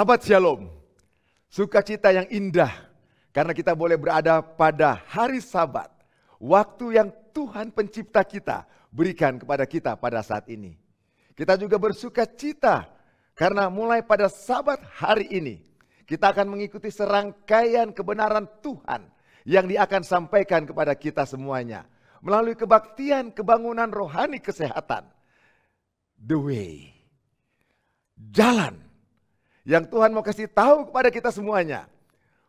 Sahabat Shalom, sukacita yang indah karena kita boleh berada pada hari Sabat, waktu yang Tuhan pencipta kita berikan kepada kita pada saat ini. Kita juga bersukacita karena mulai pada Sabat hari ini kita akan mengikuti serangkaian kebenaran Tuhan yang dia akan sampaikan kepada kita semuanya melalui kebaktian, kebangunan rohani kesehatan. The way. Jalan yang Tuhan mau kasih tahu kepada kita semuanya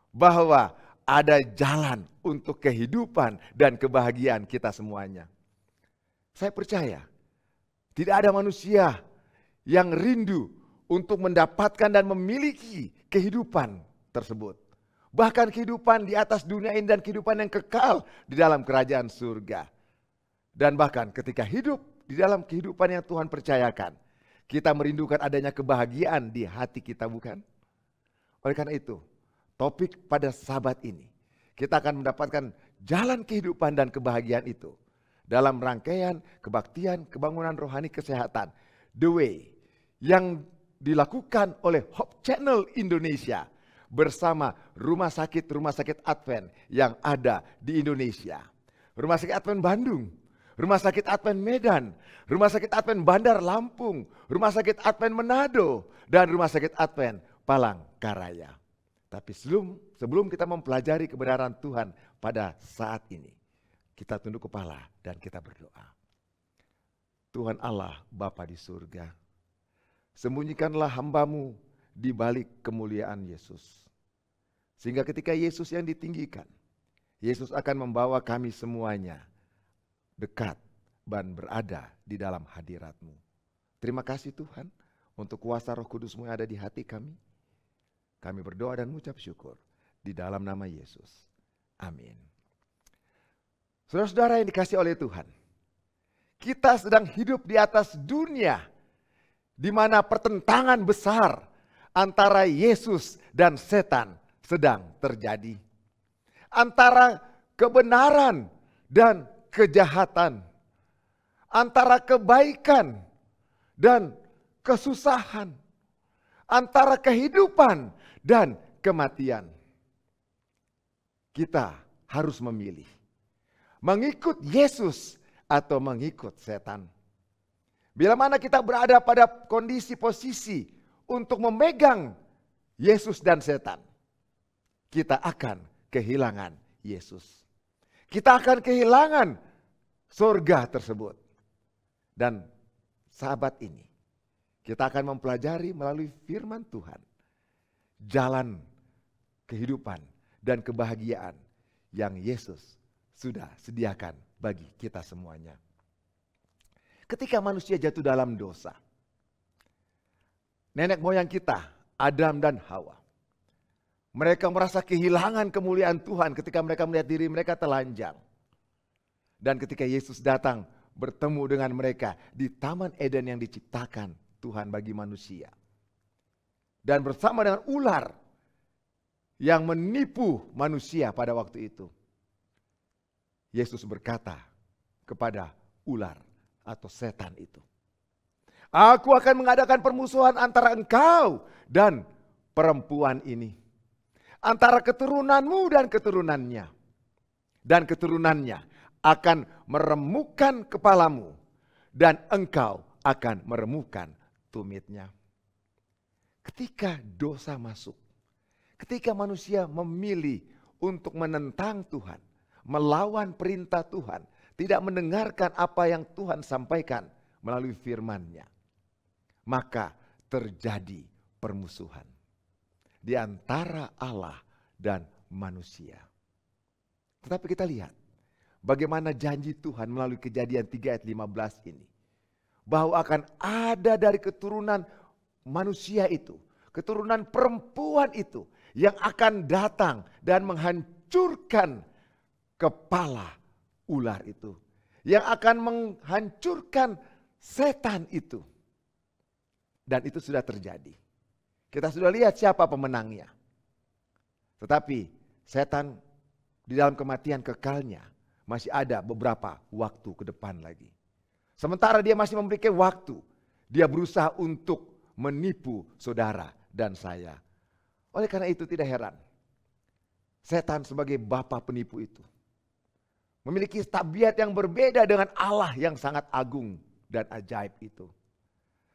bahwa ada jalan untuk kehidupan dan kebahagiaan kita semuanya. Saya percaya tidak ada manusia yang rindu untuk mendapatkan dan memiliki kehidupan tersebut. Bahkan kehidupan di atas dunia ini dan kehidupan yang kekal di dalam kerajaan surga. Dan bahkan ketika hidup di dalam kehidupan yang Tuhan percayakan, kita merindukan adanya kebahagiaan di hati kita bukan? Oleh karena itu, topik pada sabat ini kita akan mendapatkan jalan kehidupan dan kebahagiaan itu dalam rangkaian kebaktian, kebangunan rohani, kesehatan. The way yang dilakukan oleh Hope Channel Indonesia bersama rumah sakit-rumah sakit Advent yang ada di Indonesia. Rumah sakit Advent Bandung Rumah Sakit Advent Medan, Rumah Sakit Advent Bandar Lampung, Rumah Sakit Advent Manado, dan Rumah Sakit Advent Palangkaraya. Tapi sebelum, sebelum kita mempelajari kebenaran Tuhan pada saat ini, kita tunduk kepala dan kita berdoa. Tuhan Allah Bapa di surga, sembunyikanlah hambamu di balik kemuliaan Yesus. Sehingga ketika Yesus yang ditinggikan, Yesus akan membawa kami semuanya dekat dan berada di dalam hadiratmu. Terima kasih Tuhan untuk kuasa roh kudusmu yang ada di hati kami. Kami berdoa dan mengucap syukur di dalam nama Yesus. Amin. Saudara-saudara yang dikasih oleh Tuhan. Kita sedang hidup di atas dunia. di mana pertentangan besar antara Yesus dan setan sedang terjadi. Antara kebenaran dan kejahatan, antara kebaikan dan kesusahan, antara kehidupan dan kematian. Kita harus memilih mengikut Yesus atau mengikut setan. Bila mana kita berada pada kondisi posisi untuk memegang Yesus dan setan, kita akan kehilangan Yesus. Kita akan kehilangan surga tersebut. Dan sahabat ini kita akan mempelajari melalui firman Tuhan jalan kehidupan dan kebahagiaan yang Yesus sudah sediakan bagi kita semuanya. Ketika manusia jatuh dalam dosa, nenek moyang kita, Adam dan Hawa, mereka merasa kehilangan kemuliaan Tuhan ketika mereka melihat diri mereka telanjang. Dan ketika Yesus datang bertemu dengan mereka di Taman Eden yang diciptakan Tuhan bagi manusia. Dan bersama dengan ular yang menipu manusia pada waktu itu. Yesus berkata kepada ular atau setan itu. Aku akan mengadakan permusuhan antara engkau dan perempuan ini antara keturunanmu dan keturunannya. Dan keturunannya akan meremukan kepalamu dan engkau akan meremukan tumitnya. Ketika dosa masuk, ketika manusia memilih untuk menentang Tuhan, melawan perintah Tuhan, tidak mendengarkan apa yang Tuhan sampaikan melalui firman-Nya, maka terjadi permusuhan di antara Allah dan manusia. Tetapi kita lihat bagaimana janji Tuhan melalui kejadian 3 ayat 15 ini. Bahwa akan ada dari keturunan manusia itu, keturunan perempuan itu yang akan datang dan menghancurkan kepala ular itu. Yang akan menghancurkan setan itu. Dan itu sudah terjadi. Kita sudah lihat siapa pemenangnya. Tetapi setan di dalam kematian kekalnya masih ada beberapa waktu ke depan lagi. Sementara dia masih memiliki waktu, dia berusaha untuk menipu saudara dan saya. Oleh karena itu tidak heran. Setan sebagai bapa penipu itu memiliki tabiat yang berbeda dengan Allah yang sangat agung dan ajaib itu.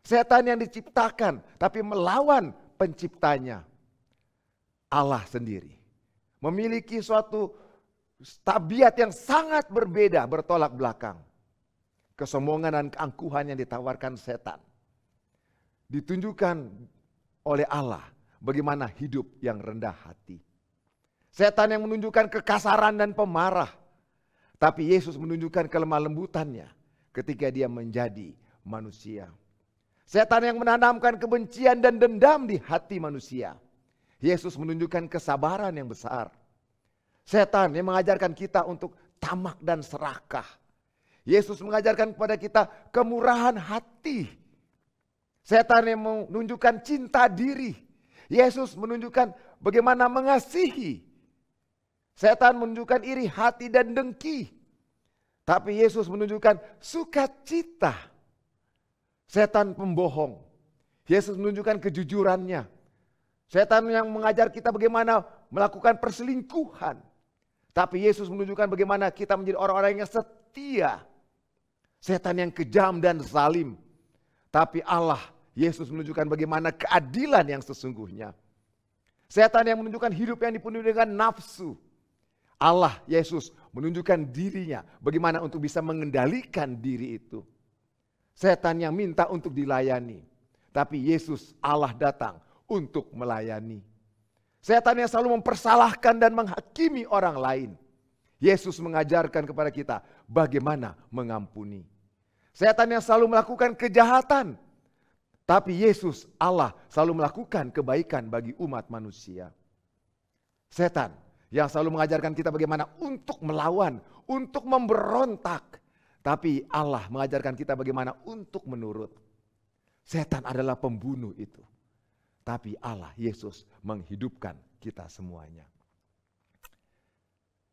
Setan yang diciptakan tapi melawan penciptanya, Allah sendiri. Memiliki suatu tabiat yang sangat berbeda, bertolak belakang. Kesombongan dan keangkuhan yang ditawarkan setan. Ditunjukkan oleh Allah bagaimana hidup yang rendah hati. Setan yang menunjukkan kekasaran dan pemarah. Tapi Yesus menunjukkan kelemah lembutannya ketika dia menjadi manusia. Setan yang menanamkan kebencian dan dendam di hati manusia. Yesus menunjukkan kesabaran yang besar. Setan yang mengajarkan kita untuk tamak dan serakah. Yesus mengajarkan kepada kita kemurahan hati. Setan yang menunjukkan cinta diri. Yesus menunjukkan bagaimana mengasihi. Setan menunjukkan iri hati dan dengki. Tapi Yesus menunjukkan sukacita Setan pembohong. Yesus menunjukkan kejujurannya. Setan yang mengajar kita bagaimana melakukan perselingkuhan. Tapi Yesus menunjukkan bagaimana kita menjadi orang-orang yang setia. Setan yang kejam dan zalim. Tapi Allah, Yesus menunjukkan bagaimana keadilan yang sesungguhnya. Setan yang menunjukkan hidup yang dipenuhi dengan nafsu. Allah, Yesus menunjukkan dirinya. Bagaimana untuk bisa mengendalikan diri itu. Setan yang minta untuk dilayani. Tapi Yesus Allah datang untuk melayani. Setan yang selalu mempersalahkan dan menghakimi orang lain. Yesus mengajarkan kepada kita bagaimana mengampuni. Setan yang selalu melakukan kejahatan. Tapi Yesus Allah selalu melakukan kebaikan bagi umat manusia. Setan yang selalu mengajarkan kita bagaimana untuk melawan, untuk memberontak. Tapi Allah mengajarkan kita bagaimana untuk menurut. Setan adalah pembunuh itu. Tapi Allah, Yesus menghidupkan kita semuanya.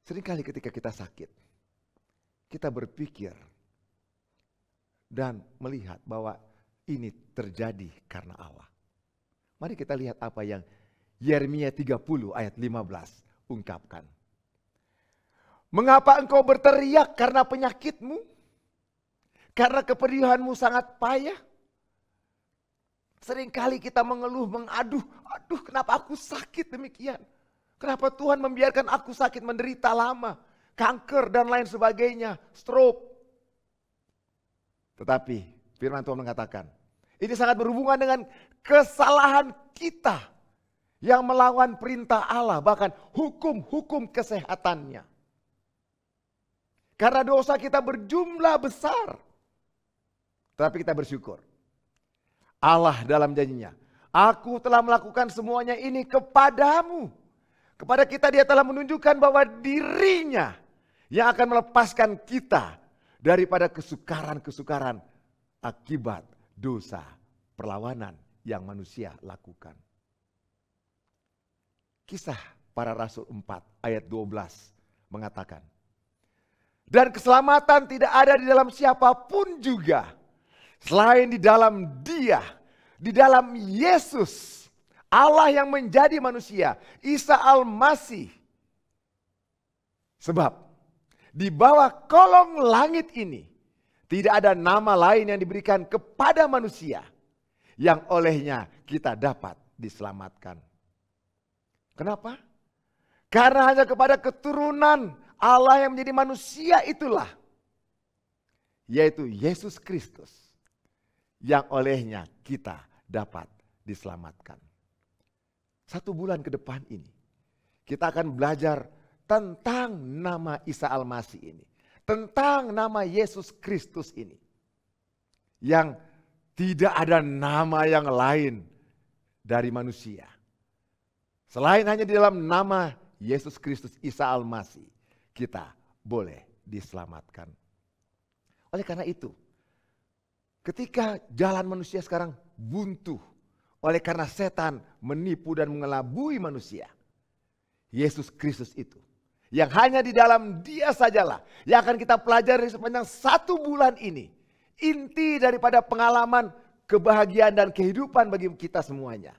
Seringkali ketika kita sakit, kita berpikir dan melihat bahwa ini terjadi karena Allah. Mari kita lihat apa yang Yeremia 30 ayat 15 ungkapkan. Mengapa engkau berteriak karena penyakitmu? Karena kepedihanmu sangat payah. Seringkali kita mengeluh, mengaduh, aduh kenapa aku sakit demikian. Kenapa Tuhan membiarkan aku sakit menderita lama. Kanker dan lain sebagainya, stroke. Tetapi firman Tuhan mengatakan, ini sangat berhubungan dengan kesalahan kita yang melawan perintah Allah. Bahkan hukum-hukum kesehatannya. Karena dosa kita berjumlah besar. Tetapi kita bersyukur. Allah dalam janjinya. Aku telah melakukan semuanya ini kepadamu. Kepada kita dia telah menunjukkan bahwa dirinya yang akan melepaskan kita daripada kesukaran-kesukaran akibat dosa perlawanan yang manusia lakukan. Kisah para rasul 4 ayat 12 mengatakan, dan keselamatan tidak ada di dalam siapapun juga Selain di dalam dia, di dalam Yesus, Allah yang menjadi manusia, Isa Al-Masih. Sebab di bawah kolong langit ini tidak ada nama lain yang diberikan kepada manusia yang olehnya kita dapat diselamatkan. Kenapa? Karena hanya kepada keturunan Allah yang menjadi manusia itulah. Yaitu Yesus Kristus yang olehnya kita dapat diselamatkan. Satu bulan ke depan ini, kita akan belajar tentang nama Isa Al-Masih ini. Tentang nama Yesus Kristus ini. Yang tidak ada nama yang lain dari manusia. Selain hanya di dalam nama Yesus Kristus Isa Al-Masih, kita boleh diselamatkan. Oleh karena itu, Ketika jalan manusia sekarang buntu oleh karena setan menipu dan mengelabui manusia. Yesus Kristus itu yang hanya di dalam dia sajalah yang akan kita pelajari sepanjang satu bulan ini. Inti daripada pengalaman kebahagiaan dan kehidupan bagi kita semuanya.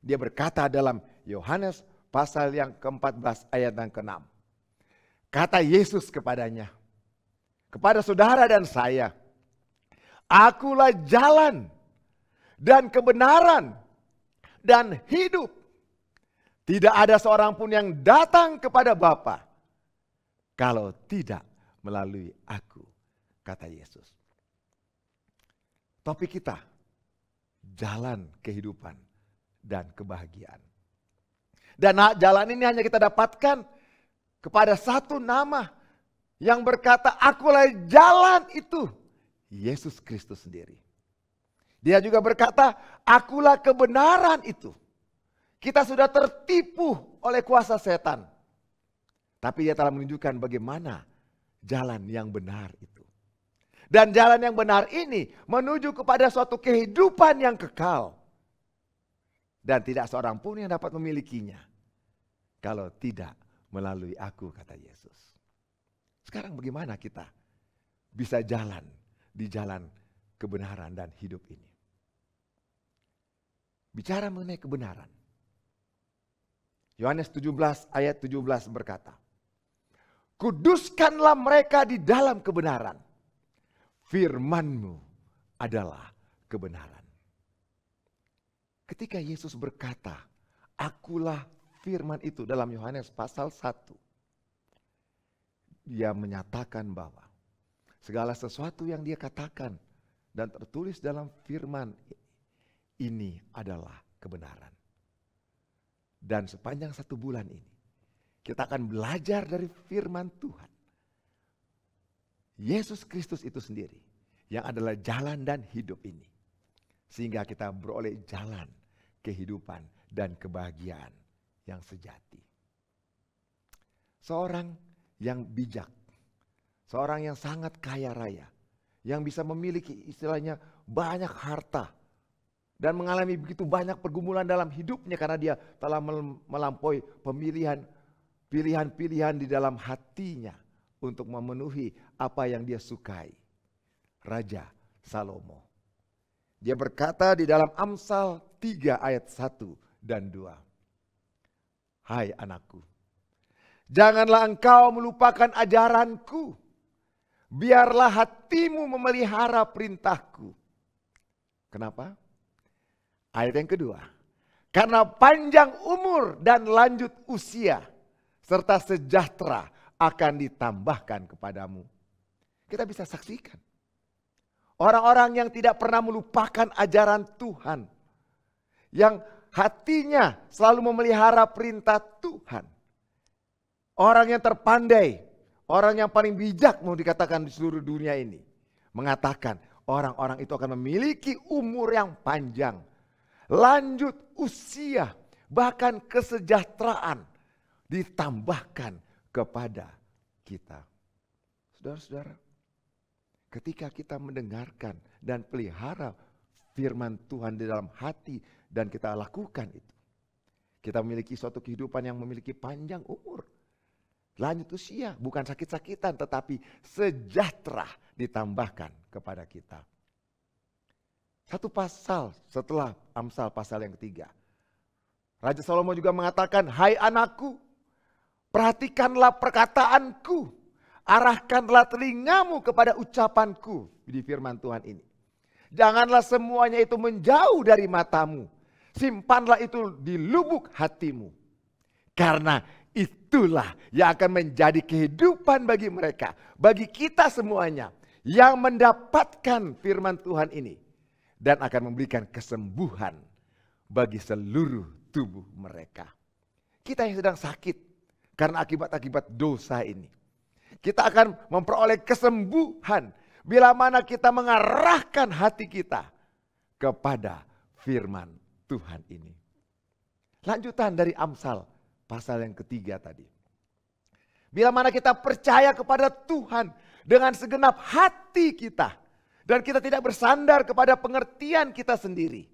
Dia berkata dalam Yohanes pasal yang ke-14 ayat yang ke-6. Kata Yesus kepadanya, kepada saudara dan saya, Akulah jalan dan kebenaran dan hidup. Tidak ada seorang pun yang datang kepada Bapa kalau tidak melalui aku, kata Yesus. Topik kita, jalan kehidupan dan kebahagiaan. Dan jalan ini hanya kita dapatkan kepada satu nama yang berkata, akulah jalan itu Yesus Kristus sendiri. Dia juga berkata, "Akulah kebenaran itu." Kita sudah tertipu oleh kuasa setan. Tapi dia telah menunjukkan bagaimana jalan yang benar itu. Dan jalan yang benar ini menuju kepada suatu kehidupan yang kekal. Dan tidak seorang pun yang dapat memilikinya. Kalau tidak melalui aku kata Yesus. Sekarang bagaimana kita bisa jalan di jalan kebenaran dan hidup ini. Bicara mengenai kebenaran. Yohanes 17 ayat 17 berkata, Kuduskanlah mereka di dalam kebenaran. Firmanmu adalah kebenaran. Ketika Yesus berkata, akulah firman itu dalam Yohanes pasal 1. Dia menyatakan bahwa Segala sesuatu yang dia katakan dan tertulis dalam firman ini adalah kebenaran. Dan sepanjang satu bulan ini, kita akan belajar dari firman Tuhan. Yesus Kristus itu sendiri yang adalah jalan dan hidup ini. Sehingga kita beroleh jalan kehidupan dan kebahagiaan yang sejati. Seorang yang bijak Seorang yang sangat kaya raya. Yang bisa memiliki istilahnya banyak harta. Dan mengalami begitu banyak pergumulan dalam hidupnya karena dia telah melampaui pemilihan pilihan-pilihan di dalam hatinya untuk memenuhi apa yang dia sukai. Raja Salomo. Dia berkata di dalam Amsal 3 ayat 1 dan 2. Hai anakku, janganlah engkau melupakan ajaranku biarlah hatimu memelihara perintahku. Kenapa? Ayat yang kedua. Karena panjang umur dan lanjut usia serta sejahtera akan ditambahkan kepadamu. Kita bisa saksikan. Orang-orang yang tidak pernah melupakan ajaran Tuhan. Yang hatinya selalu memelihara perintah Tuhan. Orang yang terpandai Orang yang paling bijak mau dikatakan di seluruh dunia ini. Mengatakan orang-orang itu akan memiliki umur yang panjang. Lanjut usia bahkan kesejahteraan ditambahkan kepada kita. Saudara-saudara, ketika kita mendengarkan dan pelihara firman Tuhan di dalam hati dan kita lakukan itu. Kita memiliki suatu kehidupan yang memiliki panjang umur lanjut usia, bukan sakit-sakitan, tetapi sejahtera ditambahkan kepada kita. Satu pasal setelah Amsal pasal yang ketiga. Raja Salomo juga mengatakan, Hai anakku, perhatikanlah perkataanku, arahkanlah telingamu kepada ucapanku di firman Tuhan ini. Janganlah semuanya itu menjauh dari matamu, simpanlah itu di lubuk hatimu. Karena itulah yang akan menjadi kehidupan bagi mereka, bagi kita semuanya yang mendapatkan firman Tuhan ini dan akan memberikan kesembuhan bagi seluruh tubuh mereka. Kita yang sedang sakit karena akibat-akibat dosa ini. Kita akan memperoleh kesembuhan bila mana kita mengarahkan hati kita kepada firman Tuhan ini. Lanjutan dari Amsal pasal yang ketiga tadi. Bila mana kita percaya kepada Tuhan dengan segenap hati kita. Dan kita tidak bersandar kepada pengertian kita sendiri.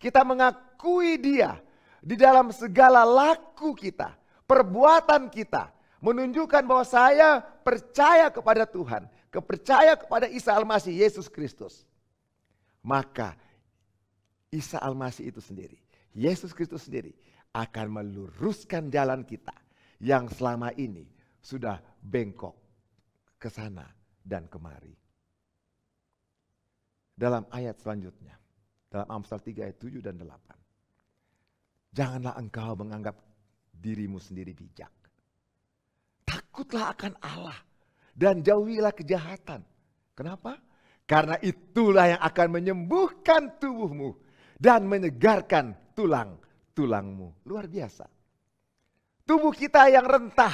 Kita mengakui dia di dalam segala laku kita, perbuatan kita. Menunjukkan bahwa saya percaya kepada Tuhan. Kepercaya kepada Isa Almasih, Yesus Kristus. Maka Isa Almasih itu sendiri, Yesus Kristus sendiri akan meluruskan jalan kita yang selama ini sudah bengkok ke sana dan kemari. Dalam ayat selanjutnya, dalam Amsal 3 ayat 7 dan 8. Janganlah engkau menganggap dirimu sendiri bijak. Takutlah akan Allah dan jauhilah kejahatan. Kenapa? Karena itulah yang akan menyembuhkan tubuhmu dan menyegarkan tulang tulangmu. Luar biasa. Tubuh kita yang rentah.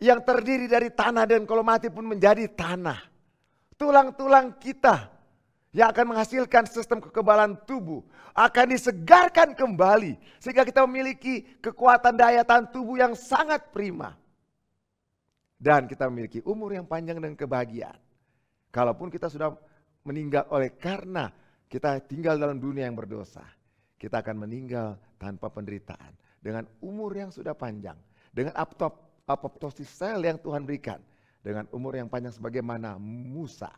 Yang terdiri dari tanah dan kalau mati pun menjadi tanah. Tulang-tulang kita yang akan menghasilkan sistem kekebalan tubuh akan disegarkan kembali sehingga kita memiliki kekuatan daya tahan tubuh yang sangat prima. Dan kita memiliki umur yang panjang dan kebahagiaan. Kalaupun kita sudah meninggal oleh karena kita tinggal dalam dunia yang berdosa. Kita akan meninggal tanpa penderitaan. Dengan umur yang sudah panjang. Dengan aptop, apoptosis sel yang Tuhan berikan. Dengan umur yang panjang sebagaimana Musa.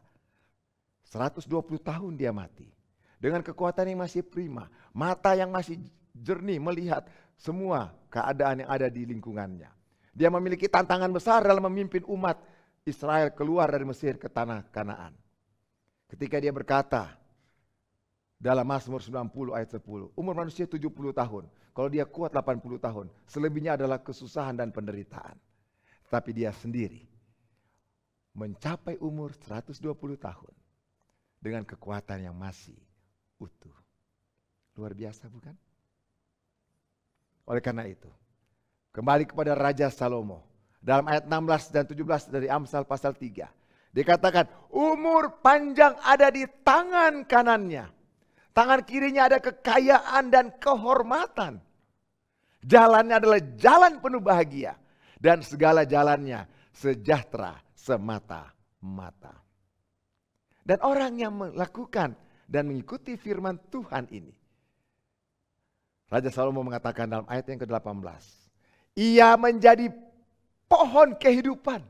120 tahun dia mati. Dengan kekuatan yang masih prima. Mata yang masih jernih melihat semua keadaan yang ada di lingkungannya. Dia memiliki tantangan besar dalam memimpin umat Israel keluar dari Mesir ke tanah Kanaan. Ketika dia berkata, dalam Mazmur 90 ayat 10. Umur manusia 70 tahun. Kalau dia kuat 80 tahun. Selebihnya adalah kesusahan dan penderitaan. Tapi dia sendiri mencapai umur 120 tahun dengan kekuatan yang masih utuh. Luar biasa bukan? Oleh karena itu, kembali kepada Raja Salomo. Dalam ayat 16 dan 17 dari Amsal pasal 3. Dikatakan umur panjang ada di tangan kanannya Tangan kirinya ada kekayaan dan kehormatan. Jalannya adalah jalan penuh bahagia. Dan segala jalannya sejahtera semata-mata. Dan orang yang melakukan dan mengikuti firman Tuhan ini. Raja Salomo mengatakan dalam ayat yang ke-18. Ia menjadi pohon kehidupan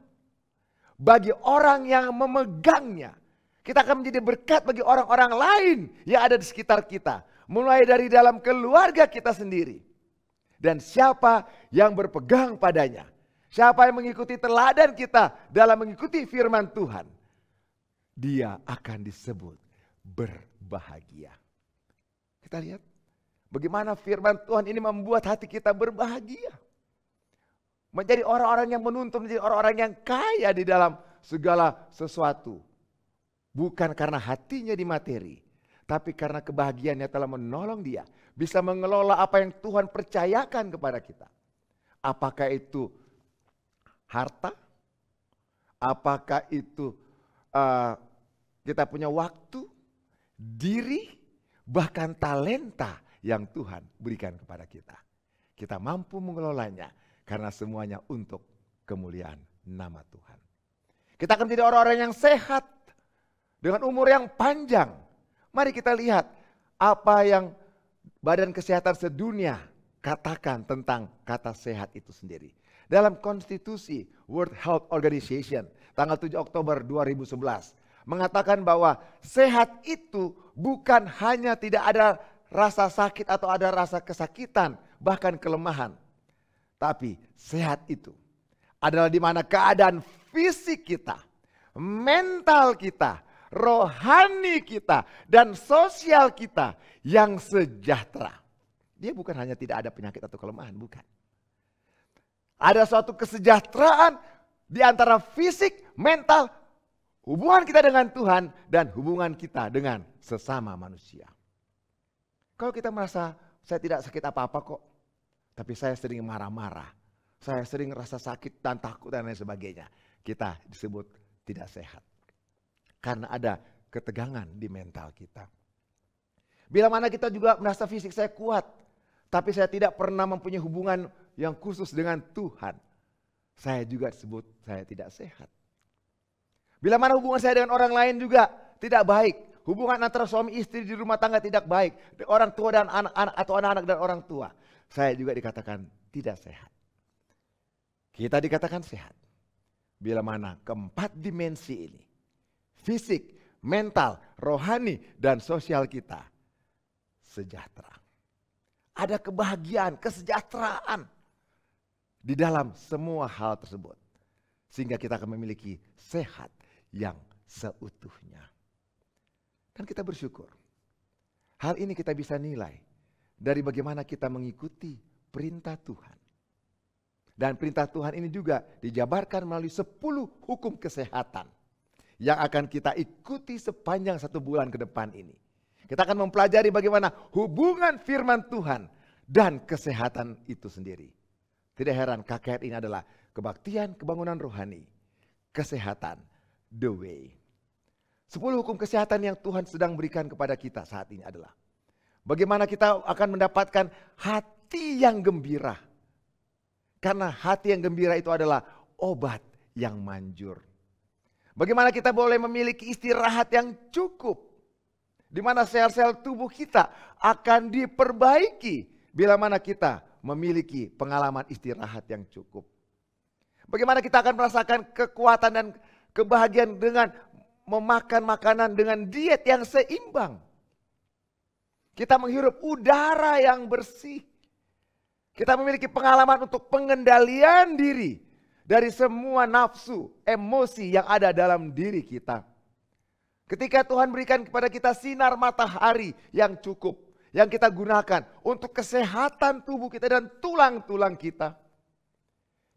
bagi orang yang memegangnya kita akan menjadi berkat bagi orang-orang lain yang ada di sekitar kita. Mulai dari dalam keluarga kita sendiri. Dan siapa yang berpegang padanya. Siapa yang mengikuti teladan kita dalam mengikuti firman Tuhan. Dia akan disebut berbahagia. Kita lihat bagaimana firman Tuhan ini membuat hati kita berbahagia menjadi orang-orang yang menuntun, menjadi orang-orang yang kaya di dalam segala sesuatu. Bukan karena hatinya di materi, tapi karena kebahagiaannya telah menolong dia. Bisa mengelola apa yang Tuhan percayakan kepada kita. Apakah itu harta? Apakah itu uh, kita punya waktu, diri, bahkan talenta yang Tuhan berikan kepada kita. Kita mampu mengelolanya karena semuanya untuk kemuliaan nama Tuhan. Kita akan menjadi orang-orang yang sehat, dengan umur yang panjang. Mari kita lihat apa yang Badan Kesehatan Sedunia katakan tentang kata sehat itu sendiri. Dalam konstitusi World Health Organization tanggal 7 Oktober 2011 mengatakan bahwa sehat itu bukan hanya tidak ada rasa sakit atau ada rasa kesakitan bahkan kelemahan. Tapi sehat itu adalah di mana keadaan fisik kita, mental kita, rohani kita, dan sosial kita yang sejahtera. Dia bukan hanya tidak ada penyakit atau kelemahan, bukan. Ada suatu kesejahteraan di antara fisik, mental, hubungan kita dengan Tuhan, dan hubungan kita dengan sesama manusia. Kalau kita merasa saya tidak sakit apa-apa kok, tapi saya sering marah-marah, saya sering rasa sakit dan takut dan lain sebagainya, kita disebut tidak sehat karena ada ketegangan di mental kita. Bila mana kita juga merasa fisik saya kuat, tapi saya tidak pernah mempunyai hubungan yang khusus dengan Tuhan. Saya juga disebut saya tidak sehat. Bila mana hubungan saya dengan orang lain juga tidak baik. Hubungan antara suami istri di rumah tangga tidak baik. Orang tua dan anak-anak atau anak-anak dan orang tua. Saya juga dikatakan tidak sehat. Kita dikatakan sehat. Bila mana keempat dimensi ini fisik, mental, rohani, dan sosial kita sejahtera. Ada kebahagiaan, kesejahteraan di dalam semua hal tersebut. Sehingga kita akan memiliki sehat yang seutuhnya. Dan kita bersyukur. Hal ini kita bisa nilai dari bagaimana kita mengikuti perintah Tuhan. Dan perintah Tuhan ini juga dijabarkan melalui 10 hukum kesehatan yang akan kita ikuti sepanjang satu bulan ke depan ini. Kita akan mempelajari bagaimana hubungan firman Tuhan dan kesehatan itu sendiri. Tidak heran KKR ini adalah kebaktian, kebangunan rohani, kesehatan, the way. Sepuluh hukum kesehatan yang Tuhan sedang berikan kepada kita saat ini adalah bagaimana kita akan mendapatkan hati yang gembira. Karena hati yang gembira itu adalah obat yang manjur. Bagaimana kita boleh memiliki istirahat yang cukup. Di mana sel-sel tubuh kita akan diperbaiki bila mana kita memiliki pengalaman istirahat yang cukup. Bagaimana kita akan merasakan kekuatan dan kebahagiaan dengan memakan makanan dengan diet yang seimbang. Kita menghirup udara yang bersih. Kita memiliki pengalaman untuk pengendalian diri dari semua nafsu, emosi yang ada dalam diri kita. Ketika Tuhan berikan kepada kita sinar matahari yang cukup, yang kita gunakan untuk kesehatan tubuh kita dan tulang-tulang kita.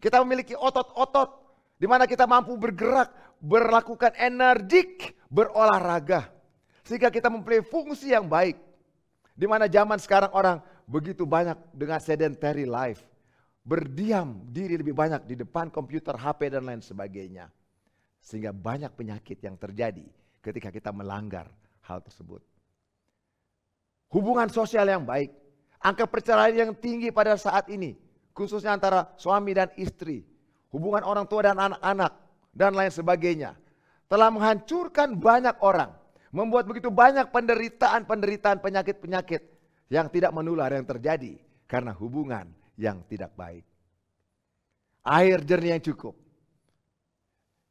Kita memiliki otot-otot di mana kita mampu bergerak, berlakukan energik, berolahraga. Sehingga kita mempunyai fungsi yang baik. Di mana zaman sekarang orang begitu banyak dengan sedentary life berdiam diri lebih banyak di depan komputer, HP, dan lain sebagainya. Sehingga banyak penyakit yang terjadi ketika kita melanggar hal tersebut. Hubungan sosial yang baik, angka perceraian yang tinggi pada saat ini, khususnya antara suami dan istri, hubungan orang tua dan anak-anak, dan lain sebagainya, telah menghancurkan banyak orang, membuat begitu banyak penderitaan-penderitaan penyakit-penyakit yang tidak menular yang terjadi karena hubungan yang tidak baik. Air jernih yang cukup.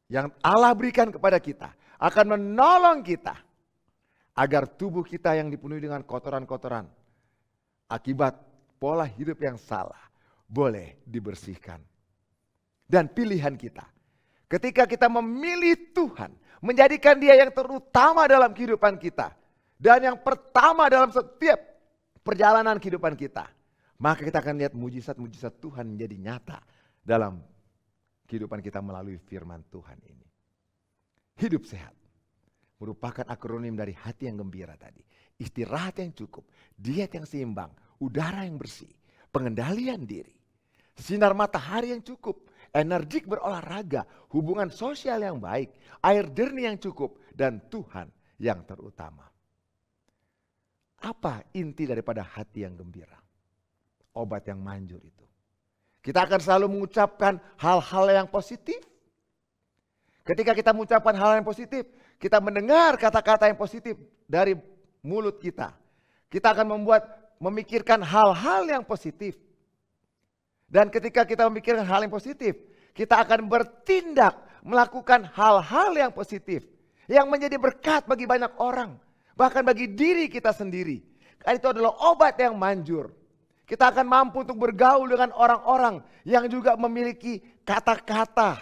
Yang Allah berikan kepada kita akan menolong kita agar tubuh kita yang dipenuhi dengan kotoran-kotoran akibat pola hidup yang salah boleh dibersihkan. Dan pilihan kita ketika kita memilih Tuhan, menjadikan Dia yang terutama dalam kehidupan kita dan yang pertama dalam setiap perjalanan kehidupan kita maka kita akan lihat mujizat-mujizat Tuhan menjadi nyata dalam kehidupan kita melalui firman Tuhan ini. Hidup sehat merupakan akronim dari hati yang gembira tadi. Istirahat yang cukup, diet yang seimbang, udara yang bersih, pengendalian diri, sinar matahari yang cukup, energik berolahraga, hubungan sosial yang baik, air jernih yang cukup, dan Tuhan yang terutama. Apa inti daripada hati yang gembira? obat yang manjur itu. Kita akan selalu mengucapkan hal-hal yang positif. Ketika kita mengucapkan hal yang positif, kita mendengar kata-kata yang positif dari mulut kita. Kita akan membuat memikirkan hal-hal yang positif. Dan ketika kita memikirkan hal yang positif, kita akan bertindak melakukan hal-hal yang positif yang menjadi berkat bagi banyak orang, bahkan bagi diri kita sendiri. itu adalah obat yang manjur. Kita akan mampu untuk bergaul dengan orang-orang yang juga memiliki kata-kata,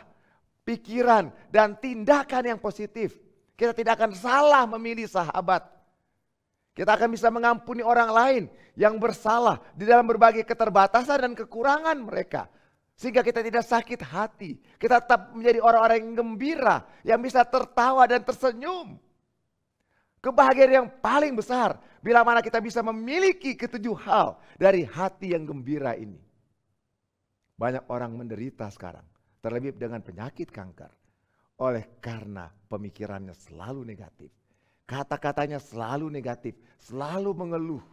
pikiran, dan tindakan yang positif. Kita tidak akan salah memilih sahabat. Kita akan bisa mengampuni orang lain yang bersalah di dalam berbagai keterbatasan dan kekurangan mereka. Sehingga kita tidak sakit hati. Kita tetap menjadi orang-orang yang gembira, yang bisa tertawa dan tersenyum. Kebahagiaan yang paling besar Bila mana kita bisa memiliki ketujuh hal dari hati yang gembira ini. Banyak orang menderita sekarang. Terlebih dengan penyakit kanker. Oleh karena pemikirannya selalu negatif. Kata-katanya selalu negatif. Selalu mengeluh.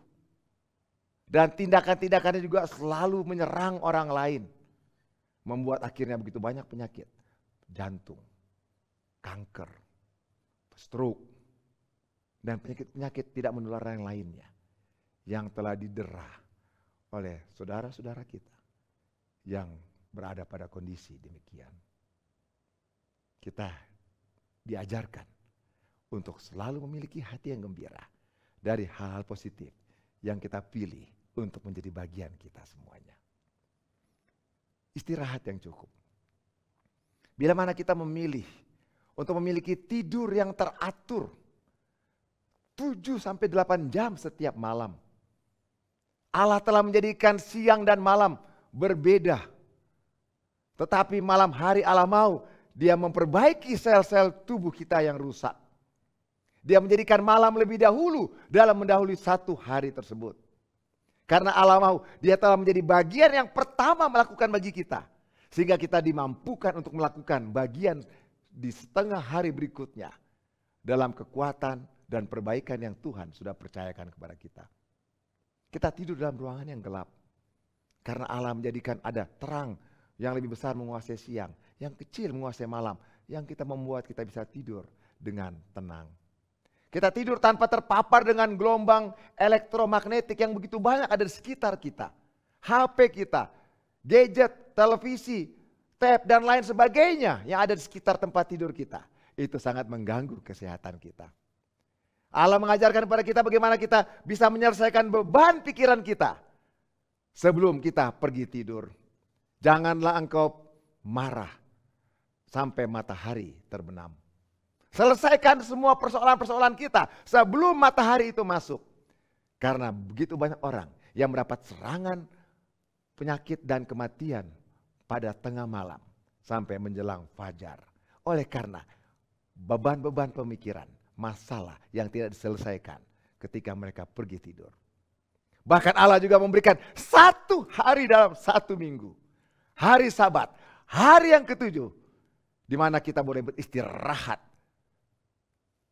Dan tindakan-tindakannya juga selalu menyerang orang lain. Membuat akhirnya begitu banyak penyakit. Jantung, kanker, stroke, dan penyakit-penyakit tidak menular yang lainnya yang telah didera oleh saudara-saudara kita yang berada pada kondisi demikian. Kita diajarkan untuk selalu memiliki hati yang gembira dari hal-hal positif yang kita pilih untuk menjadi bagian kita semuanya. Istirahat yang cukup. Bila mana kita memilih untuk memiliki tidur yang teratur 7 sampai 8 jam setiap malam. Allah telah menjadikan siang dan malam berbeda. Tetapi malam hari Allah mau dia memperbaiki sel-sel tubuh kita yang rusak. Dia menjadikan malam lebih dahulu dalam mendahului satu hari tersebut. Karena Allah mau dia telah menjadi bagian yang pertama melakukan bagi kita. Sehingga kita dimampukan untuk melakukan bagian di setengah hari berikutnya. Dalam kekuatan dan perbaikan yang Tuhan sudah percayakan kepada kita. Kita tidur dalam ruangan yang gelap. Karena Allah menjadikan ada terang yang lebih besar menguasai siang, yang kecil menguasai malam, yang kita membuat kita bisa tidur dengan tenang. Kita tidur tanpa terpapar dengan gelombang elektromagnetik yang begitu banyak ada di sekitar kita. HP kita, gadget, televisi, tab dan lain sebagainya yang ada di sekitar tempat tidur kita. Itu sangat mengganggu kesehatan kita. Allah mengajarkan kepada kita bagaimana kita bisa menyelesaikan beban pikiran kita sebelum kita pergi tidur. Janganlah engkau marah sampai matahari terbenam. Selesaikan semua persoalan-persoalan kita sebelum matahari itu masuk. Karena begitu banyak orang yang mendapat serangan penyakit dan kematian pada tengah malam sampai menjelang fajar. Oleh karena beban-beban pemikiran masalah yang tidak diselesaikan ketika mereka pergi tidur. Bahkan Allah juga memberikan satu hari dalam satu minggu. Hari sabat, hari yang ketujuh. di mana kita boleh beristirahat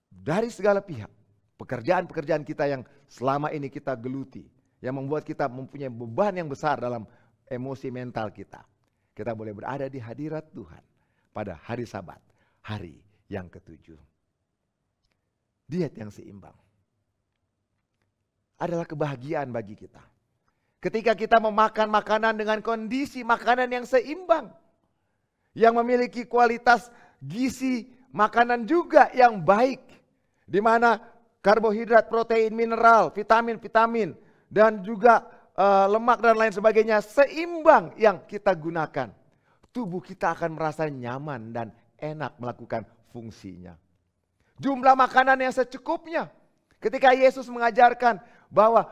dari segala pihak. Pekerjaan-pekerjaan kita yang selama ini kita geluti. Yang membuat kita mempunyai beban yang besar dalam emosi mental kita. Kita boleh berada di hadirat Tuhan pada hari sabat, hari yang ketujuh. Diet yang seimbang adalah kebahagiaan bagi kita. Ketika kita memakan makanan dengan kondisi makanan yang seimbang, yang memiliki kualitas gizi makanan juga yang baik, di mana karbohidrat, protein, mineral, vitamin, vitamin, dan juga uh, lemak dan lain sebagainya seimbang yang kita gunakan, tubuh kita akan merasa nyaman dan enak melakukan fungsinya jumlah makanan yang secukupnya. Ketika Yesus mengajarkan bahwa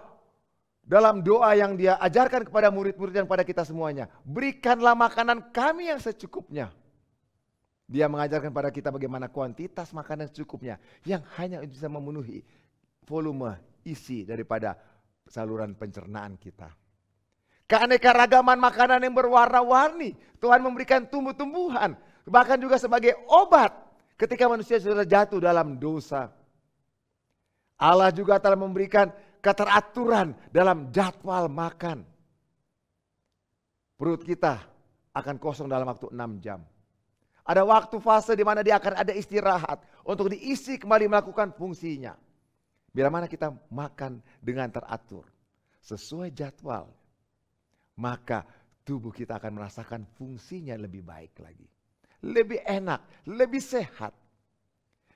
dalam doa yang dia ajarkan kepada murid-murid dan pada kita semuanya, berikanlah makanan kami yang secukupnya. Dia mengajarkan pada kita bagaimana kuantitas makanan secukupnya yang hanya bisa memenuhi volume isi daripada saluran pencernaan kita. Keanekaragaman makanan yang berwarna-warni, Tuhan memberikan tumbuh-tumbuhan, bahkan juga sebagai obat Ketika manusia sudah jatuh dalam dosa. Allah juga telah memberikan keteraturan dalam jadwal makan. Perut kita akan kosong dalam waktu enam jam. Ada waktu fase di mana dia akan ada istirahat untuk diisi kembali melakukan fungsinya. Bila mana kita makan dengan teratur sesuai jadwal, maka tubuh kita akan merasakan fungsinya lebih baik lagi lebih enak, lebih sehat.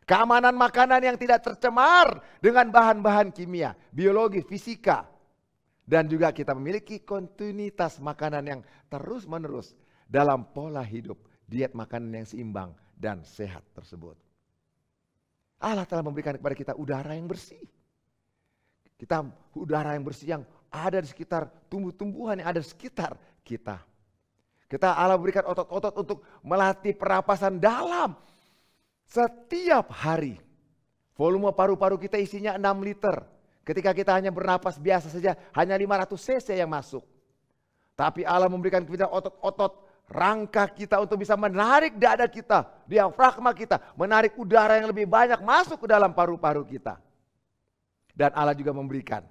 Keamanan makanan yang tidak tercemar dengan bahan-bahan kimia, biologi, fisika. Dan juga kita memiliki kontinuitas makanan yang terus-menerus dalam pola hidup, diet makanan yang seimbang dan sehat tersebut. Allah telah memberikan kepada kita udara yang bersih. Kita udara yang bersih yang ada di sekitar tumbuh-tumbuhan yang ada di sekitar kita kita Allah berikan otot-otot untuk melatih pernapasan dalam. Setiap hari volume paru-paru kita isinya 6 liter. Ketika kita hanya bernapas biasa saja hanya 500 cc yang masuk. Tapi Allah memberikan kita otot-otot rangka kita untuk bisa menarik dada kita, diafragma kita, menarik udara yang lebih banyak masuk ke dalam paru-paru kita. Dan Allah juga memberikan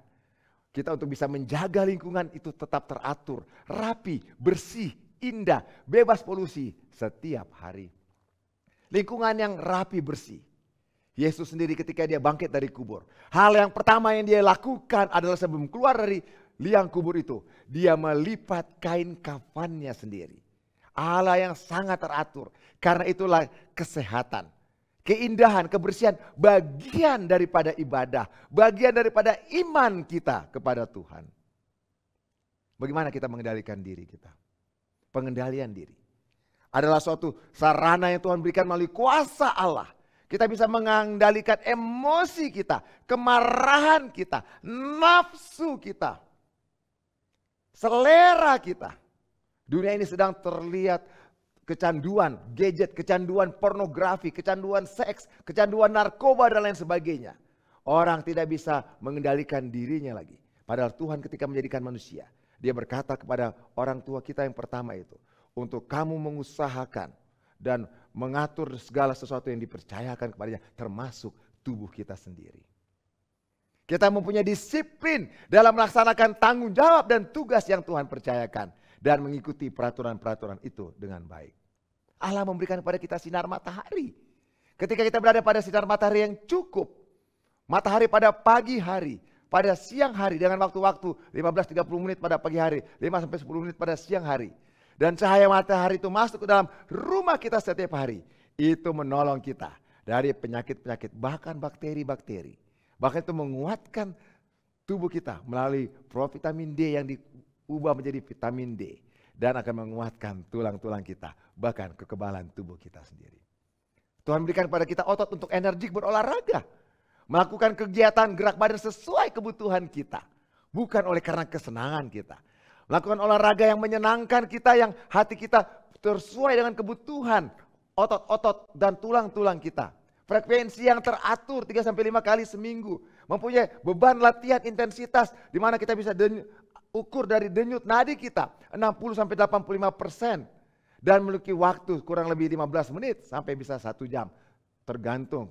kita untuk bisa menjaga lingkungan itu tetap teratur, rapi, bersih, indah, bebas polusi setiap hari. Lingkungan yang rapi bersih. Yesus sendiri ketika dia bangkit dari kubur. Hal yang pertama yang dia lakukan adalah sebelum keluar dari liang kubur itu. Dia melipat kain kafannya sendiri. Allah yang sangat teratur. Karena itulah kesehatan. Keindahan, kebersihan bagian daripada ibadah. Bagian daripada iman kita kepada Tuhan. Bagaimana kita mengendalikan diri kita? pengendalian diri. Adalah suatu sarana yang Tuhan berikan melalui kuasa Allah. Kita bisa mengendalikan emosi kita, kemarahan kita, nafsu kita, selera kita. Dunia ini sedang terlihat kecanduan, gadget, kecanduan pornografi, kecanduan seks, kecanduan narkoba dan lain sebagainya. Orang tidak bisa mengendalikan dirinya lagi. Padahal Tuhan ketika menjadikan manusia, dia berkata kepada orang tua kita yang pertama itu, untuk kamu mengusahakan dan mengatur segala sesuatu yang dipercayakan kepadanya, termasuk tubuh kita sendiri. Kita mempunyai disiplin dalam melaksanakan tanggung jawab dan tugas yang Tuhan percayakan dan mengikuti peraturan-peraturan itu dengan baik. Allah memberikan kepada kita sinar matahari. Ketika kita berada pada sinar matahari yang cukup, matahari pada pagi hari, pada siang hari dengan waktu-waktu 15-30 menit pada pagi hari, 5-10 menit pada siang hari. Dan cahaya matahari itu masuk ke dalam rumah kita setiap hari. Itu menolong kita dari penyakit-penyakit, bahkan bakteri-bakteri. Bahkan itu menguatkan tubuh kita melalui provitamin D yang diubah menjadi vitamin D. Dan akan menguatkan tulang-tulang kita, bahkan kekebalan tubuh kita sendiri. Tuhan berikan kepada kita otot untuk energik berolahraga. Melakukan kegiatan gerak badan sesuai kebutuhan kita. Bukan oleh karena kesenangan kita. melakukan olahraga yang menyenangkan kita, yang hati kita tersuai dengan kebutuhan otot-otot dan tulang-tulang kita. Frekuensi yang teratur 3 sampai 5 kali seminggu, mempunyai beban latihan intensitas di mana kita bisa denyut, ukur dari denyut nadi kita 60 sampai persen dan memiliki waktu kurang lebih 15 menit sampai bisa satu jam tergantung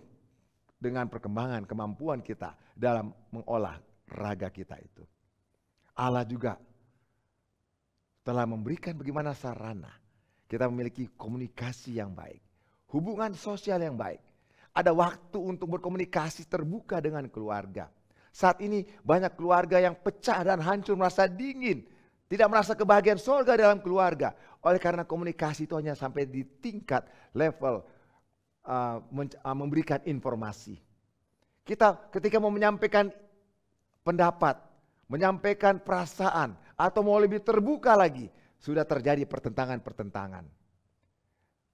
dengan perkembangan kemampuan kita dalam mengolah raga kita itu. Allah juga telah memberikan bagaimana sarana kita memiliki komunikasi yang baik, hubungan sosial yang baik. Ada waktu untuk berkomunikasi terbuka dengan keluarga. Saat ini banyak keluarga yang pecah dan hancur merasa dingin. Tidak merasa kebahagiaan sorga dalam keluarga. Oleh karena komunikasi itu hanya sampai di tingkat level Uh, uh, memberikan informasi. Kita ketika mau menyampaikan pendapat, menyampaikan perasaan, atau mau lebih terbuka lagi, sudah terjadi pertentangan-pertentangan.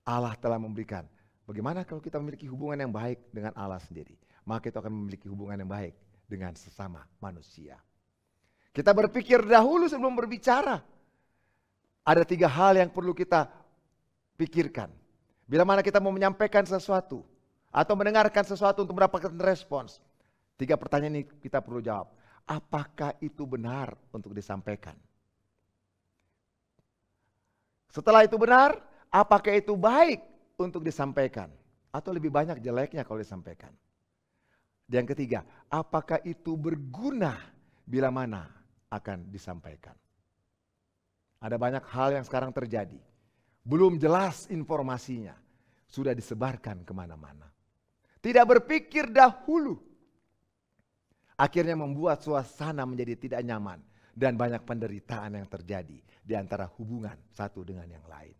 Allah telah memberikan. Bagaimana kalau kita memiliki hubungan yang baik dengan Allah sendiri? Maka kita akan memiliki hubungan yang baik dengan sesama manusia. Kita berpikir dahulu sebelum berbicara. Ada tiga hal yang perlu kita pikirkan. Bila mana kita mau menyampaikan sesuatu atau mendengarkan sesuatu untuk mendapatkan respons, tiga pertanyaan ini kita perlu jawab. Apakah itu benar untuk disampaikan? Setelah itu benar, apakah itu baik untuk disampaikan? Atau lebih banyak jeleknya kalau disampaikan? Dan yang ketiga, apakah itu berguna bila mana akan disampaikan? Ada banyak hal yang sekarang terjadi belum jelas informasinya. Sudah disebarkan kemana-mana. Tidak berpikir dahulu. Akhirnya membuat suasana menjadi tidak nyaman. Dan banyak penderitaan yang terjadi di antara hubungan satu dengan yang lain.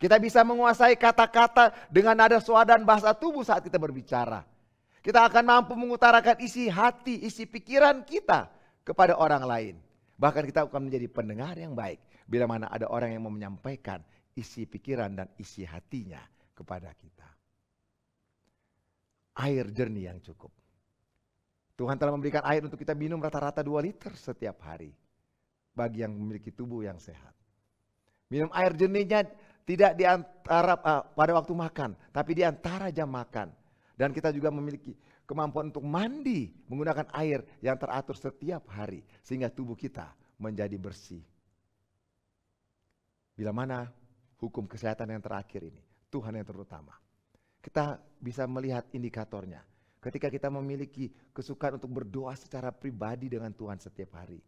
Kita bisa menguasai kata-kata dengan nada suara dan bahasa tubuh saat kita berbicara. Kita akan mampu mengutarakan isi hati, isi pikiran kita kepada orang lain. Bahkan kita akan menjadi pendengar yang baik bila mana ada orang yang mau menyampaikan isi pikiran dan isi hatinya kepada kita. Air jernih yang cukup. Tuhan telah memberikan air untuk kita minum rata-rata 2 liter setiap hari. Bagi yang memiliki tubuh yang sehat. Minum air jernihnya tidak di antara uh, pada waktu makan, tapi di antara jam makan. Dan kita juga memiliki kemampuan untuk mandi menggunakan air yang teratur setiap hari sehingga tubuh kita menjadi bersih. Bila mana hukum kesehatan yang terakhir ini. Tuhan yang terutama. Kita bisa melihat indikatornya. Ketika kita memiliki kesukaan untuk berdoa secara pribadi dengan Tuhan setiap hari.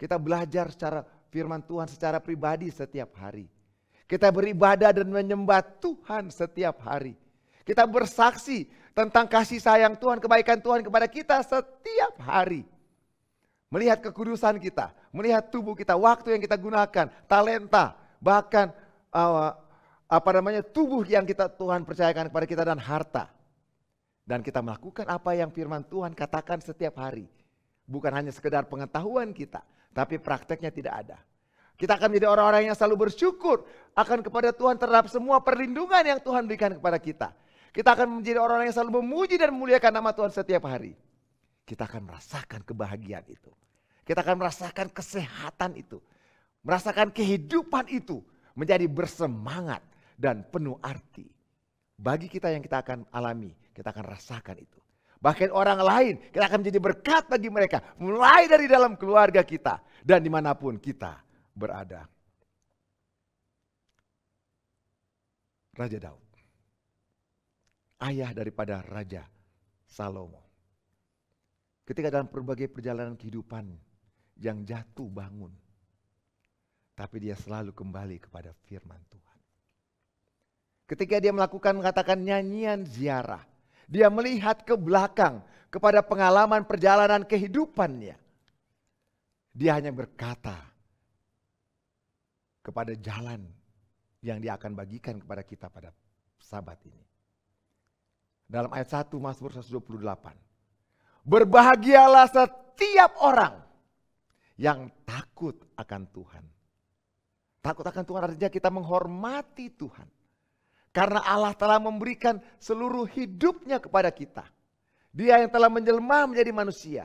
Kita belajar secara firman Tuhan secara pribadi setiap hari. Kita beribadah dan menyembah Tuhan setiap hari. Kita bersaksi tentang kasih sayang Tuhan, kebaikan Tuhan kepada kita setiap hari. Melihat kekudusan kita, melihat tubuh kita, waktu yang kita gunakan, talenta, bahkan uh, apa namanya tubuh yang kita Tuhan percayakan kepada kita dan harta. Dan kita melakukan apa yang firman Tuhan katakan setiap hari. Bukan hanya sekedar pengetahuan kita, tapi prakteknya tidak ada. Kita akan menjadi orang-orang yang selalu bersyukur akan kepada Tuhan terhadap semua perlindungan yang Tuhan berikan kepada kita. Kita akan menjadi orang-orang yang selalu memuji dan memuliakan nama Tuhan setiap hari. Kita akan merasakan kebahagiaan itu. Kita akan merasakan kesehatan itu. Merasakan kehidupan itu menjadi bersemangat dan penuh arti. Bagi kita yang kita akan alami, kita akan rasakan itu. Bahkan orang lain, kita akan menjadi berkat bagi mereka. Mulai dari dalam keluarga kita dan dimanapun kita berada. Raja Daud. Ayah daripada Raja Salomo. Ketika dalam berbagai perjalanan kehidupan yang jatuh bangun. Tapi dia selalu kembali kepada firman Tuhan. Ketika dia melakukan katakan nyanyian ziarah. Dia melihat ke belakang kepada pengalaman perjalanan kehidupannya. Dia hanya berkata kepada jalan yang dia akan bagikan kepada kita pada sabat ini. Dalam ayat 1 Mazmur 128. Berbahagialah setiap orang yang takut akan Tuhan Takut akan Tuhan artinya kita menghormati Tuhan. Karena Allah telah memberikan seluruh hidupnya kepada kita. Dia yang telah menjelma menjadi manusia.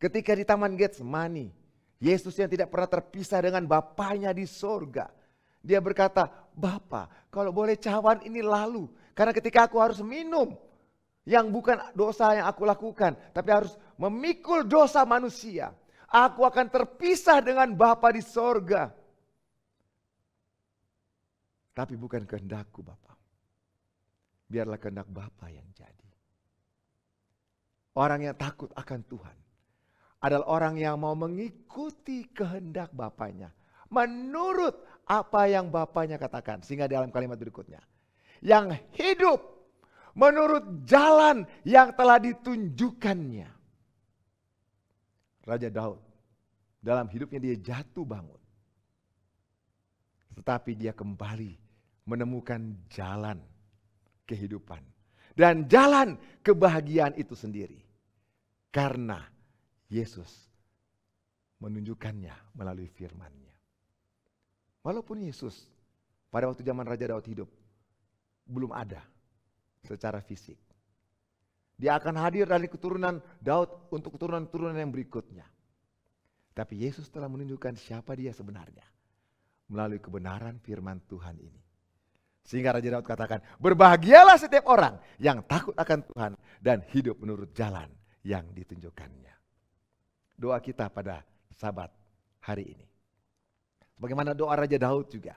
Ketika di Taman Getsemani, Yesus yang tidak pernah terpisah dengan Bapaknya di sorga. Dia berkata, Bapa, kalau boleh cawan ini lalu. Karena ketika aku harus minum yang bukan dosa yang aku lakukan, tapi harus memikul dosa manusia. Aku akan terpisah dengan Bapa di sorga. Tapi bukan kehendakku Bapak. Biarlah kehendak bapa yang jadi. Orang yang takut akan Tuhan adalah orang yang mau mengikuti kehendak Bapaknya. Menurut apa yang Bapaknya katakan. Sehingga dalam kalimat berikutnya. Yang hidup menurut jalan yang telah ditunjukkannya. Raja Daud dalam hidupnya dia jatuh bangun. Tetapi dia kembali menemukan jalan kehidupan dan jalan kebahagiaan itu sendiri. Karena Yesus menunjukkannya melalui firman-Nya. Walaupun Yesus pada waktu zaman Raja Daud hidup belum ada secara fisik. Dia akan hadir dari keturunan Daud untuk keturunan-keturunan yang berikutnya. Tapi Yesus telah menunjukkan siapa dia sebenarnya melalui kebenaran firman Tuhan ini. Sehingga Raja Daud katakan, berbahagialah setiap orang yang takut akan Tuhan dan hidup menurut jalan yang ditunjukkannya. Doa kita pada sabat hari ini. Bagaimana doa Raja Daud juga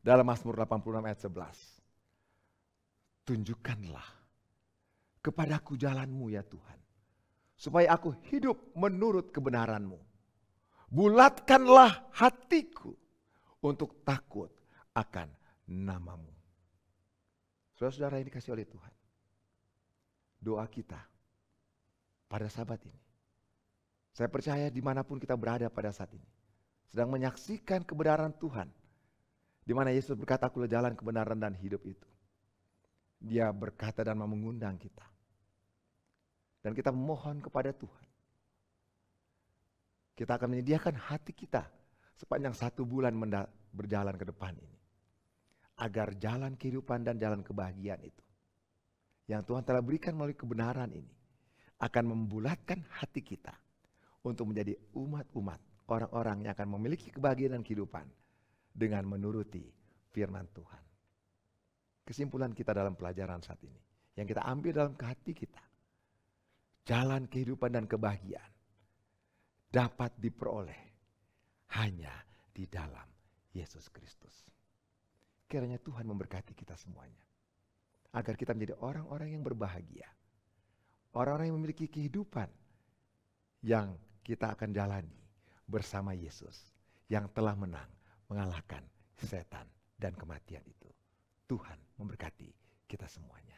dalam Mazmur 86 ayat 11. Tunjukkanlah kepadaku jalanmu ya Tuhan. Supaya aku hidup menurut kebenaranmu. Bulatkanlah hatiku untuk takut akan namamu. Saudara-saudara ini kasih oleh Tuhan. Doa kita pada sahabat ini. Saya percaya dimanapun kita berada pada saat ini. Sedang menyaksikan kebenaran Tuhan. Di mana Yesus berkata, akulah jalan kebenaran dan hidup itu. Dia berkata dan mengundang kita. Dan kita memohon kepada Tuhan. Kita akan menyediakan hati kita sepanjang satu bulan berjalan ke depan ini agar jalan kehidupan dan jalan kebahagiaan itu yang Tuhan telah berikan melalui kebenaran ini akan membulatkan hati kita untuk menjadi umat-umat orang-orang yang akan memiliki kebahagiaan dan kehidupan dengan menuruti firman Tuhan. Kesimpulan kita dalam pelajaran saat ini yang kita ambil dalam ke hati kita. Jalan kehidupan dan kebahagiaan dapat diperoleh hanya di dalam Yesus Kristus. Kiranya Tuhan memberkati kita semuanya. Agar kita menjadi orang-orang yang berbahagia. Orang-orang yang memiliki kehidupan yang kita akan jalani bersama Yesus yang telah menang mengalahkan setan dan kematian itu. Tuhan memberkati kita semuanya.